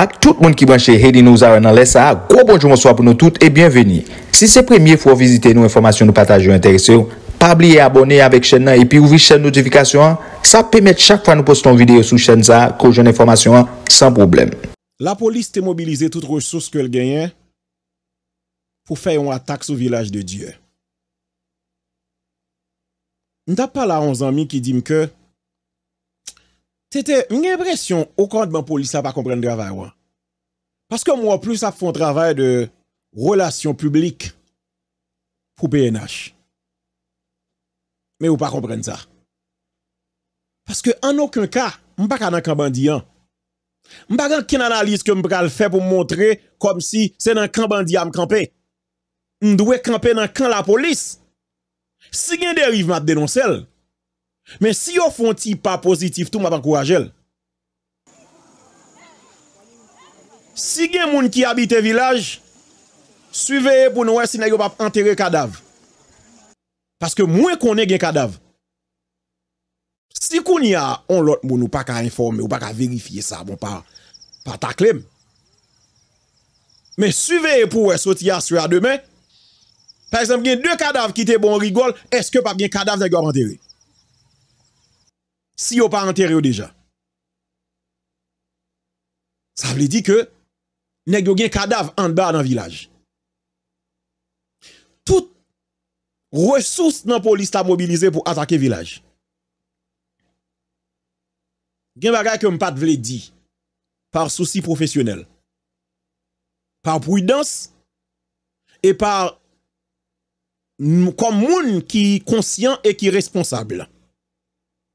A tout moun ki banche Hedi Nouza ou Analesa, gro bonjou monswa pou nou tout e bienveni. Si se premye fwa vizite nou informasyon nou pataje ou interese ou, pabli e abone avek chen nan e pi ouvi chen notifikasyon, sa pemet chak fwa nou poston videyo sou chen za koujoun informasyon san problem. La polis te mobilize tout resous ke l genyen pou fè yon ataks ou vilaj de Diyo. Nda pa la 11 anmi ki dim ke C'était une impression au commandement police comprend pas comprendre le travail. Parce que moi, plus, ça fait un travail de relations publiques pour PNH. Mais vous pas comprendre ça. Parce que en aucun cas, je ne pas dans camp bandit. Hein. Je ne pas dans analyse que je faire pour montrer comme si c'est dans camp bandit à me camper. Je dois camper dans camp la police. Si y dérive, Men si yo fon ti pa pozitif, tou m ap ankouraj el. Si gen moun ki habite vilaj, suiveye pou nou wè si nan yo pap enterre kadav. Paske mwen konen gen kadav. Si koni a, on lot moun ou pa ka informe ou pa ka verifiye sa, bon pa taklem. Men suiveye pou wè sot ya sura demen, par exemple gen de kadav ki te bon rigol, eske pap gen kadav nan yo ap enterre. Si yo pa anteryo deja. Sa vle di ke, neg yo gen kadav anba nan vilaj. Tout resous nan polis ta mobilize pou atake vilaj. Gen bagay ke m pat vle di, par souci profesyonel. Par prudens e par komoun ki konsyant e ki responsable.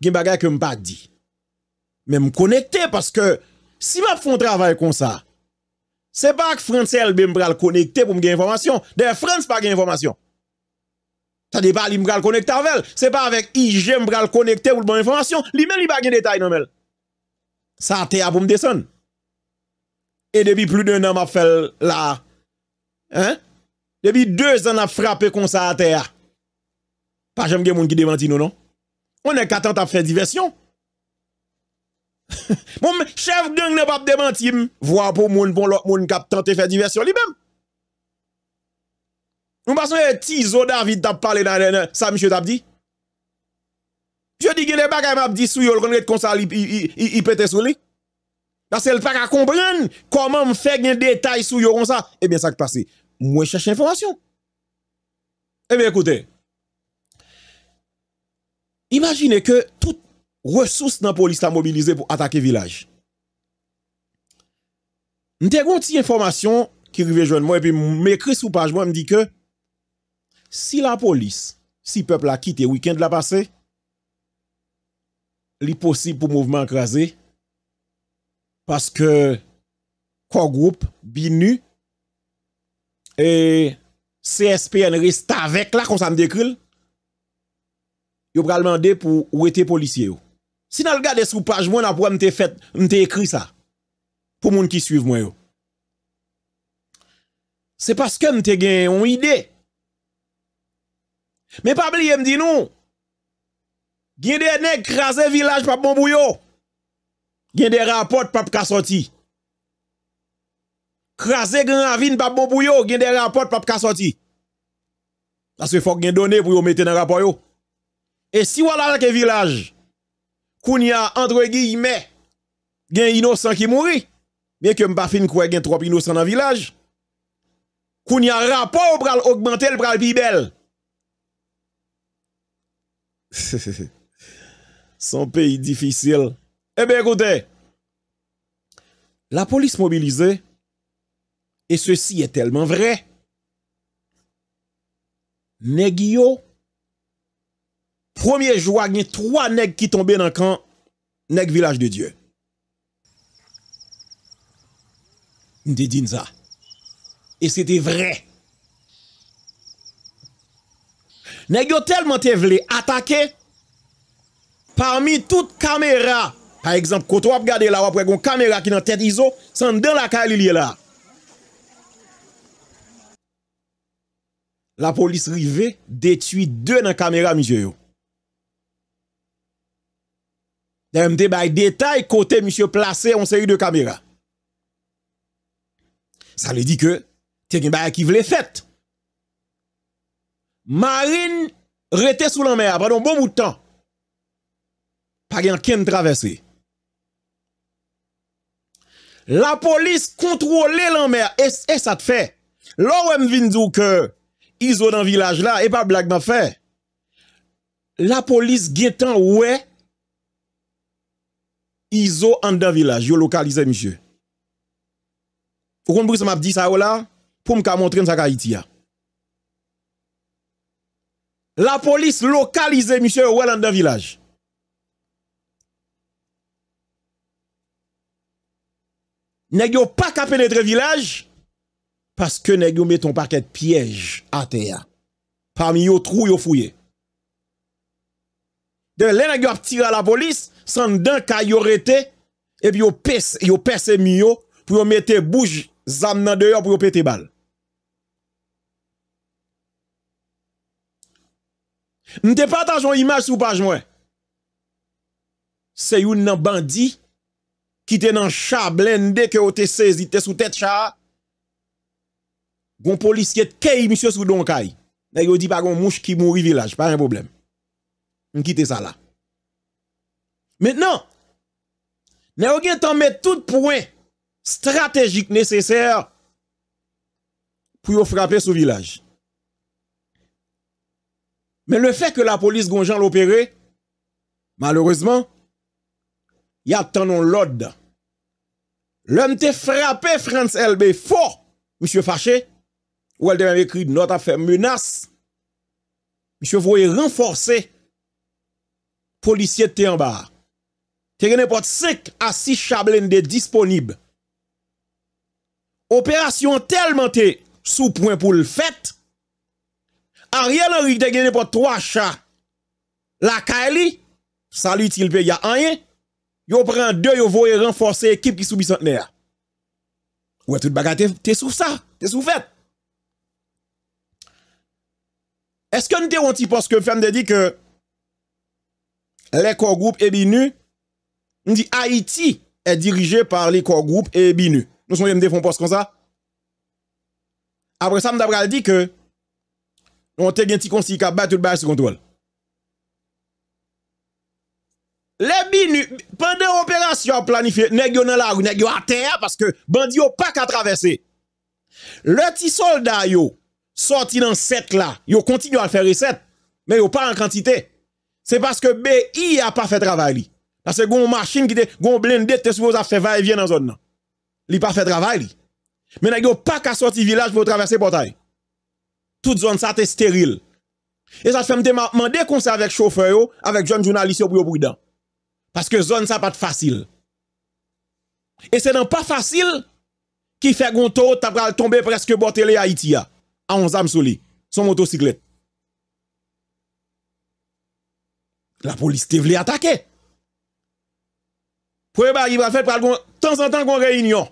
gen bagay que pas dit. Mais m'connecter parce que si m'a un travail comme ça, c'est pas que France LB m'pral connecter pour me donner information. De France pas gagner information. Ça n'est pas me m'pral connecter avec elle, c'est pas avec IG me connecter pour bonne information, Lui même il pas gagner détail non elle. Ça été à pour me descendre. Et depuis plus d'un an m'a fait là hein depuis deux ans, on a frappé comme ça à terre. Pas jamais quelqu'un qui démenti Non, non? Mwen e katante ap fè diversyon. Mwen mè chef gdenk ne pap demantim. Vwa pou mwen pon lòk mwen kap tante fè diversyon li mèm. Mwen bason e ti zo David tap pale nan sa mèche tap di. Je di genè baka mè ap di sou yo l konnè kèt konsa li pètè sou li. Nasè l pa kakomprèn koman m fè gnen detay sou yo kon sa. Ebyen eh sa k pasè. Mwen chèche informasyon. Ebyen eh ekoutè. Imajine ke tout resous nan polis la mobilize pou atake vilaj. M te goun ti informasyon ki rive jwenn mwen, epi m ekri sou paj mwen m di ke, si la polis, si pepl la kite, wikend la pase, li posib pou mouvment akraze, paske kongroup binu, e CSPN ris ta vek la kon sa m dekril, yo pralman de pou ou ete polisye yo. Sinan lga de sou page mwen apwa mte ekri sa, pou moun ki suiv mwen yo. Se paske mte gen yon ide. Men pabli yon mdi nou, gen dene krasen vilaj pap moun bou yo, gen dene rapot pap kasoti. Krasen gen avin pap moun bou yo, gen dene rapot pap kasoti. Aswe fok gen donen pou yo meten nan rapot yo. Et si voilà un village, qu'on y a entre guillemets, gen innocent qui mourit, bien que fin y gen trop innocent dans le village, qu'on y a rapport pour augmenter le pral bibel. Son pays difficile. Eh bien écoutez, la police mobilisée, et ceci est tellement vrai, Negio Premye jwa genye 3 neg ki tombe nan kan, neg vilaj de Diyo. Nde din za. E sete vre. Neg yo telman te vle, atake, parmi tout kamera. Par exemple, koto wap gade la wapwe kon kamera ki nan tet Izo, san den la kal ilye la. La polis rive, detui 2 nan kamera mi Diyo yo. Deme te bay detay kote misye plase on se yu de kamera. Sa li di ke tenye bay ki vle fèt. Marine rete sou lan mer. Pradon bon moutan. Pagyan ken travese. La polis kontrole lan mer. E, e sa te fè. Lo wè m vin zou ke izo nan vilaj la. E pa blagman fè. La polis getan wè. Izo andan vilaj yo lokalize mishye. Fokon bris m ap di sa yo la, pou m ka montren sa ka iti ya. La polis lokalize mishye yo wèl andan vilaj. Nè gyo pa ka penetre vilaj, paske nè gyo meton paket piyej a te ya. Pam yo trou yo fouye. De lè nè gyo ap tire la polis, San dan kayo rete, epi yo perse miyo, pou yo mete bouj zan nan deyo pou yo pete bal. Mwen te pataj yon imaj sou page mwen. Se yon nan bandi, ki te nan chak blende ke yo te sezi, te sou tet chak, gon polisye te key misyo sou don kay. Ne yo di pa gon mouche ki mouri vilaj, pa ren problem. Mwen kite sa la. Maintenant, nous avons mis tout point stratégique nécessaire pour frapper ce village. Mais le fait que la police Gonjan l'opérait, malheureusement, y a tant l'ordre. L'homme te frappé France LB fort, monsieur Faché, ou elle devait écrit à faire menace. Monsieur voyez renforcer policier en bas. te genen pot 5 a 6 chablen de disponib. Operasyon telman te soupwen pou l'fet, a rye lorik te genen pot 3 chab, lakay li, sa li tilpe ya anyen, yo pren 2 yo voye renforsi ekip ki soubisantene a. Ouwe tout baga te souf sa, te soufet. Eske n te onti poske fèm de di ke le kongroup e binu, On dit Haïti est dirigé par les corps groupes et BINU. Nous sommes des fonds postes comme ça. Après ça, on dit que on te un petit conseil qui a battu le sous contrôle. Les BINU, pendant l'opération planifiée, nèg yo dans la rue, nèg yo à terre parce que bandi yo pas qu'à traverser. Le petit soldat yo sorti dans cette là, yo continue à faire recette, mais yo pas en quantité. C'est parce que BI a pas fait travail. Asè goun machin ki te goun blende te sou pou zafè va e vye nan zon nan. Li pa fè travay li. Men a gyo pa ka sorti vilaj pou travè se potay. Tout zon sa te steril. E zan fè mte man dekonsè avèk choufeyo avèk joun jounalise ou pou yo bridan. Paske zon sa pat fasil. E se nan pa fasil ki fè goun to, ta pral tombe preske botele ya itiya. An zan msou li, son motosiklet. La polis te vle atake. Premier bagage va faire par de temps en temps qu'on réunion.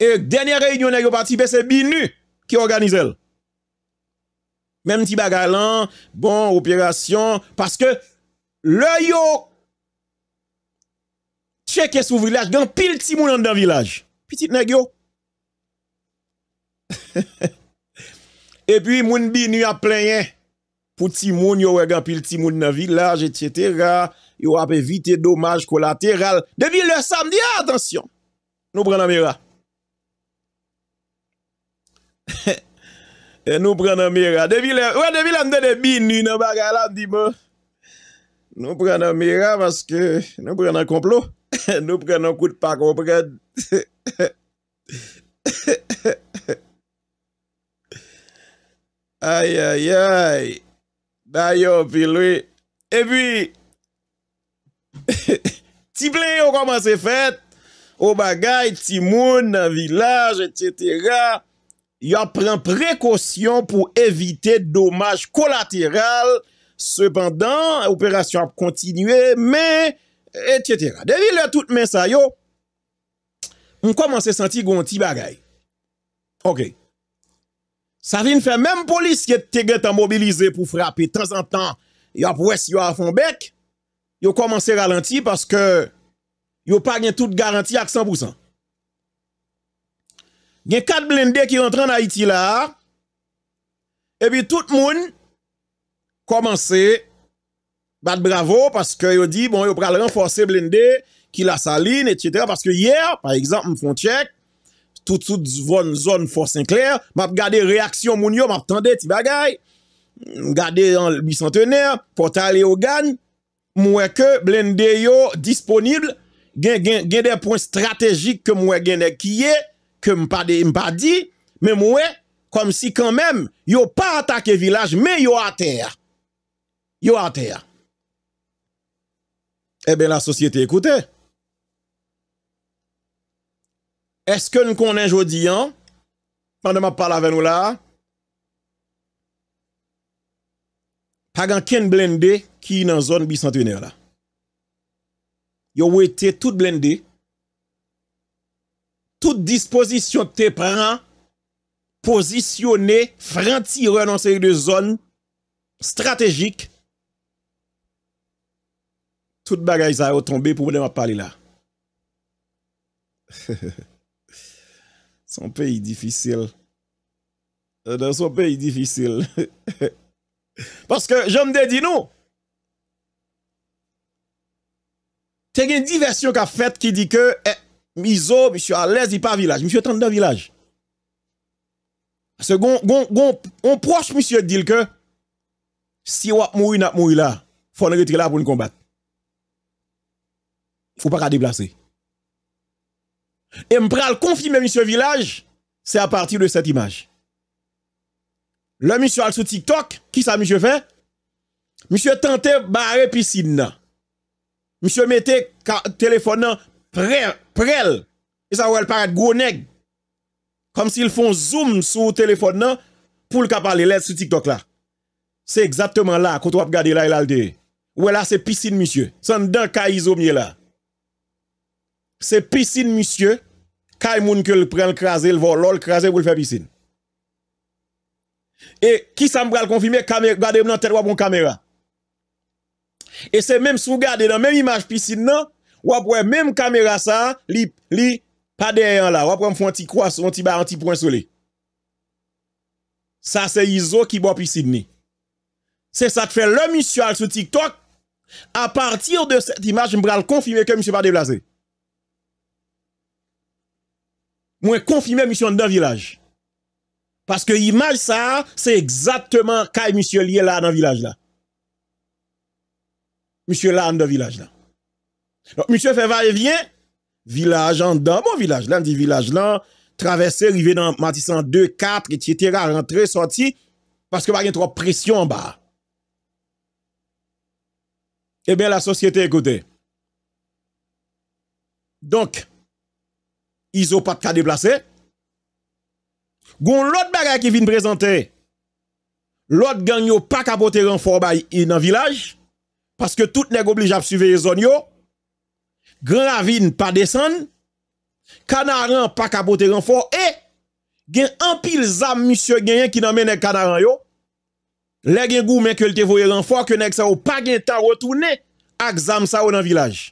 Et dernière réunion n'a participé c'est Binu qui organise Même petit bagalan, bon opération parce que le yo checké sous village, gan pile petit moun dans village. Petit nèg yo. Et puis moun Binu a plein Pouti moun yo wegan pil timoun nan vilaj, etc. Yo ap evite dommaj kolateral. De vil le samdi, a, atensyon! Nou pren nan mira. E nou pren nan mira. De vil le... Ouè, de vil le mdè de bin nou nan baga lan, di mò. Nou pren nan mira, maske... Nou pren nan komplot. Nou pren nan kout pa kompred. Ay, ay, ay... Da yo, pi lwe. E pi, ti plen yo koman se fèt, o bagay, ti moun, nan vilaj, etc. Yo pren prekosyon pou evite domaj kolateral, sepandan, operasyon pou kontinue, men, etc. De vi lè tout men sa yo, m koman se senti goun ti bagay. Ok. sa fin fè mèm polis yè te gen tan mobilize pou frapi, tan san tan, yo ap wè si yo a fon bek, yo komanse ralenti, paske yo pa gen tout garanti ak 100%. Gen 4 blindè ki rentran na iti la, e pi tout moun komanse bat bravo, paske yo di, bon yo pral renfose blindè ki la saline, et sètera, paske yer, par exemple, m fon tchèk, tout tout zone zone Fort Sinclair, m'a regardé réaction moun yo, m'a attendé ti bagay. Regardé en bicentenaire, portal et organe, moi que blende yo disponible, gen gen gen des points stratégiques que moi gen qui est que m'pa pas dit, mais moi comme si quand même yo pas attaqué village mais yo à terre. Yo à terre. Eh bien la société écoutez Eske nou konen jodi an? Mande ma pala ve nou la. Hagan ken blende ki yi nan zon bi santene ya la. Yo wete tout blende. Tout disposition te pran. Posisyone, franti re nan se yi de zon. Stratejik. Tout bagay zay ou tombe pou mende ma pali la. Hehehe. Son pays difficile. Euh, dans son pays difficile. Parce que, j'aime me dis non. T'as une diversion qu'a faite qui dit que eh, Miso, monsieur à l'aise, il pas village. Monsieur tente dans village. Parce que on proche monsieur dit que si on mourir, là, mourir là. Faut rentrer là pour nous combattre. Faut pas qu'à déplacer. Et me pral confirmer monsieur Village, c'est à partir de cette image. Le monsieur al sur TikTok, qui ça monsieur fait Monsieur tente barrer piscine. Monsieur mettait téléphone près prêt et ça va parait gros nèg. Comme s'ils font zoom sur téléphone pour le parler là sur TikTok là. C'est exactement là qu'on doit regarder là il a Ouais là c'est piscine monsieur. C'est dans Kaizo e, là. Se piscine monsye, ka y moun ke l pren l krasen, l vo l l krasen pou l fè piscine. E, ki sa m pral konfime, kame, gade m nan tèl wap mou kamera. E se mèm sou gade, nan mèm imaj piscine nan, wap wè mèm kamera sa, li, li, pa dey an la, wap wèm fwen ti kwa, fwen ti ba, fwen ti pwen soli. Sa se y zo ki wap piscine. Se sa te fè l monsye al sou TikTok, a partir de set imaj m pral konfime ke m monsye pa déblase. moi confirmer mission dans village. Parce que l'image, ça, c'est exactement quand monsieur lié là dans le village là. Monsieur là dans le village là. Donc, monsieur fait va-et-vient, village en dans mon village là, dit village là, traverser, arriver dans Matissan 2, 4, etc., rentrer, sorti, parce que vous y trop pression en bas. Eh bien, la société, écoutez. Donc, izopat ka deplase, goun lot bagay ki vin prezante, lot gang yo pa kapote renfor ba yi nan vilaj, paske tout nek oblij ap suve yi zon yo, gran la vin pa desen, kanaran pa kapote renfor, e gen anpil zam misyo genyen ki namen ek kanaran yo, le gen gou men ke lte vo renfor, ke nek sa ou pa gen ta rotoune, ak zam sa ou nan vilaj.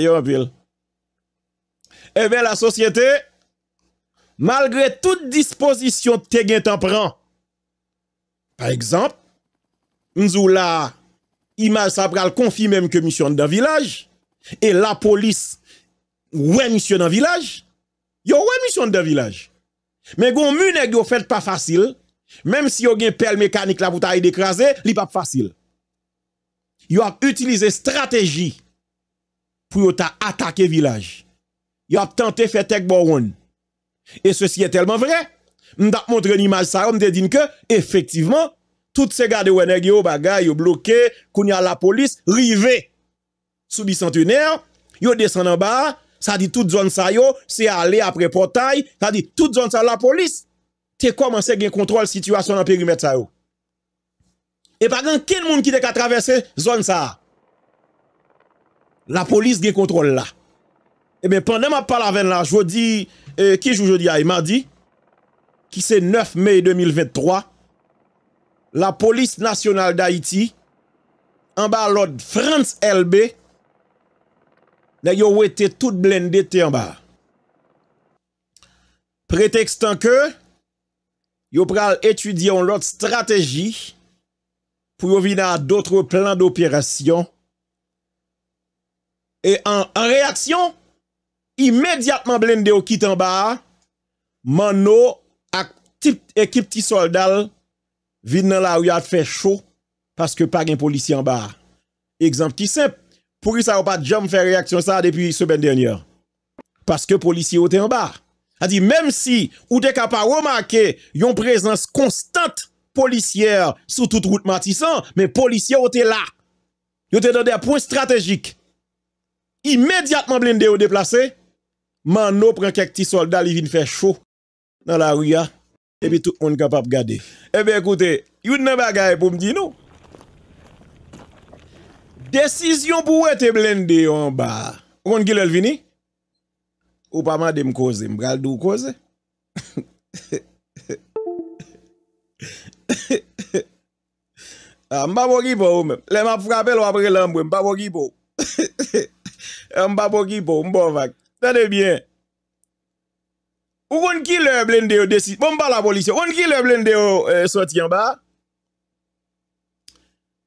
yo, oh, pile. Eh bien, la société, malgré toute disposition que t'es t'en prend, par exemple, nous la image confie même que mission dans village, et la police, ouais mission dans village, yo ouais mission dans village. Mais gon mune yon fait pas facile, même si yon gen pelle mécanique la pour t'aider écraser, li pas facile. Yo a utilisé stratégie pour attaquer village. Yo a tenté faire tek boron. Et ceci est tellement vrai. M'da montre image ça, m'da dit que effectivement tous ces gars de Weneg yo bagay yo bloqué, a la police rivé sous bicentenaire, yo descend en bas, ça dit toute zone ça yo, c'est aller après portail, ça dit toute zone ça la police. T'es commencé à contrôle situation dans périmètre ça E bagan, ken moun ki de ka travese zon sa? La polis ge kontrol la. E men, pande ma pala ven la, jodi, ki jou jodi a, e ma di, ki se 9 mei 2023, la polis nasyonal da iti, an ba lòd France LB, ne yo wè te tout blende te an ba. Pretextan ke, yo pral etudyon lòd strategi, pou yo vin nan d'otre plan d'operasyon, e an reaksyon, imediatman blende yo kit an ba, man nou, ekip ti soldal, vin nan la ou ya fè chou, paske pa gen polici an ba. Eksempti sep, pou y sa wap pa djam fè reaksyon sa depi seben denye an, paske polici yo te an ba. A di, menm si, ou dek a pa wou makè, yon prezans konstant, policière sur toute route Matissan, mais policiers étaient là. Ils étaient dans des points stratégiques. Immédiatement blindé ou déplacé, Mano prend quelques petits soldats, ils vient faire chaud dans la rue. Hein. Et puis tout le monde est capable de garder. Eh bien écoutez, il y a une bagaille pour me dire non. Décision pour être blindé en bas on Kon vini? Ou pas ma de Vous koze, m bral koze? Ah, mpa pou ki pou ou men. Le map pou ka apel ou apre lan pou. Mpa pou ki pou. Mpa pou ki pou. Mpo vak. Tade bien. Ou kon ki le blende yo desi. Pon pa la polisye. Kon ki le blende yo eh, soti an ba.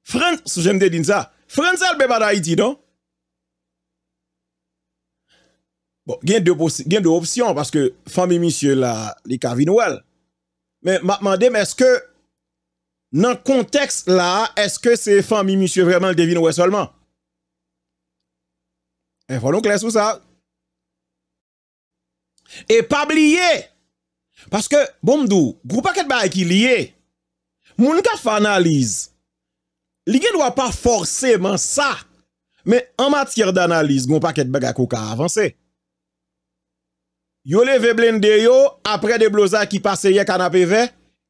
Frans, sou jemde din sa. Frans alpe pa da iti don. Bon, gen de opsyon. Paske fami misye la li kavinou al. Men, man dem eske... nan konteks la, eske se fan mi misye vreman l devine wè e solman? E fwa nou kles wou sa. E pab liye, paske, bomdou, goun paket bay e ki liye, moun ka fwa analize, li gen wap pa forceman sa, me an matir d'analize, goun paket bay ga koka avanse. Yo le veblen de yo, apre de blozak ki paseye kan apive, an apive,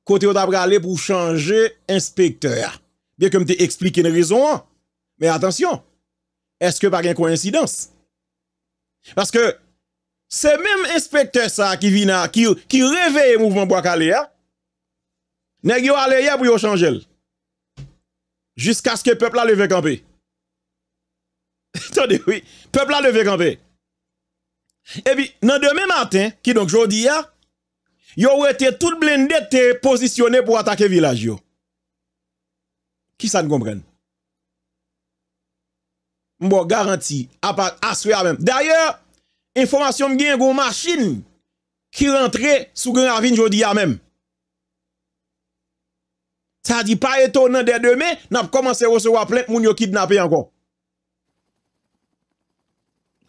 Kote yo tabre ale pou chanje inspektor ya. Bek om te eksplike yon rezon an. Men atensyon. Eske bagen kwa insidans. Paske se menm inspektor sa ki vina, ki reveye mouvment Bwakale ya, neg yo ale ya pou yo chanje el. Jiskas ke pepl a leve kampi. Sade wii, pepl a leve kampi. Ebi nan demen maten, ki donk jodi ya, Yo ont tout blindé te positionné pour attaquer village yo. Qui ça ne comprend Bon garantie, à part même. D'ailleurs, information me gagne machine qui rentrait sous Grand Ravine jodi a même. Ça dit pas étonnant dès demain, n'a commencé à recevoir plein gens qui yo kidnappé encore.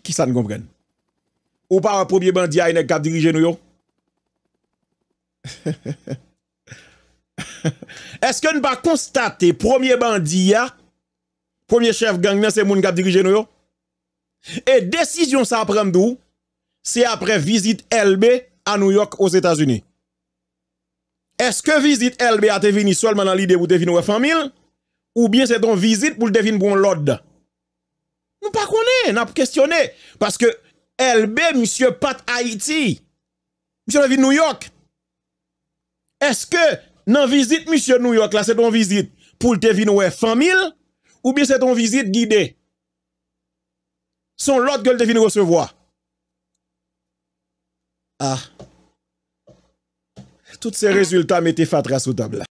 Qui ça ne comprend Ou pas un premier bandit a une diriger nous Est-ce que nous pas constater premier bandit, premier chef gang, c'est mon qui a dirigé nous? Et décision ça prendre d'où? C'est après visite LB à New York aux États-Unis. Est-ce que visite LB a été venu seulement dans l'idée ou devine ou famille? Ou bien c'est une visite pour le devine pour l'ordre? Nous pas connaître, nous pas questionner. Parce que LB, monsieur Pat Haïti, monsieur de New York. Eske nan vizit Misyon New York la, se ton vizit pou l te vinowe fanmil ou bi se ton vizit gide? Son lot ke l te vinowe se vwa? Ah! Tout se rezultat me te fatra sou tabla.